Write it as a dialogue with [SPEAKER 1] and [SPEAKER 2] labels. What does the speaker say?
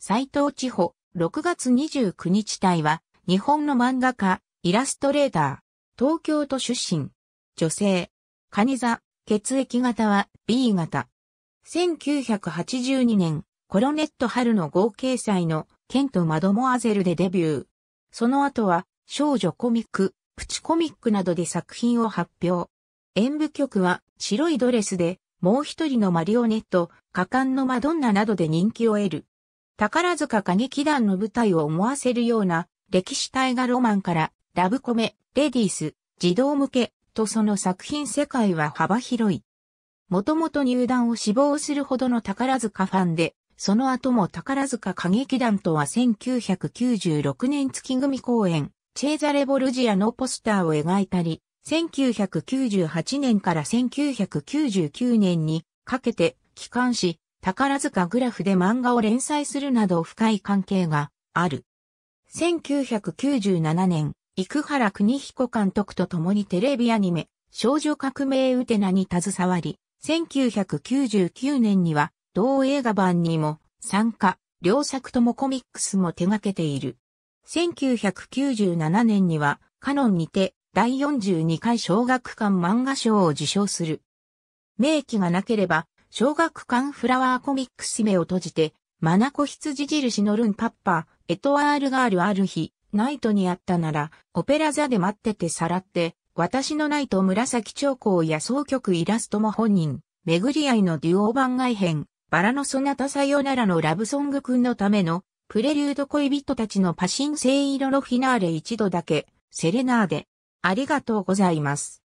[SPEAKER 1] 斎藤千穂、6月29日隊は、日本
[SPEAKER 2] の漫画家、イラストレーター、東京都出身、女性、カニ座、血液型は B 型。1982年、コロネット春の合計祭の、ケント・マドモアゼルでデビュー。その後は、少女コミック、プチコミックなどで作品を発表。演舞曲は、白いドレスで、もう一人のマリオネット、果敢のマドンナなどで人気を得る。宝塚歌劇団の舞台を思わせるような歴史大河ロマンからラブコメ、レディース、児童向けとその作品世界は幅広い。もともと入団を志望するほどの宝塚ファンで、その後も宝塚歌劇団とは1996年月組公演、チェーザレボルジアのポスターを描いたり、1998年から1999年にかけて、機関し。宝塚グラフで漫画を連載するなど深い関係がある。1997年、生原邦彦監督と共にテレビアニメ、少女革命ウテナに携わり、1999年には同映画版にも参加、両作ともコミックスも手掛けている。1997年にはカノンにて第42回小学館漫画賞を受賞する。名機がなければ小学館フラワーコミックス目を閉じて、マナコ羊印のルンパッパ、エトワールガールある日、ナイトにあったなら、オペラ座で待っててさらって、私のナイト紫長考や総曲イラストも本人、巡り合いのデュオ番外編、バラのそなたさよならのラブソング君のための、プレリュード恋人たちのパシンセイロロフィナーレ
[SPEAKER 1] 一度だけ、セレナーデ。ありがとうございます。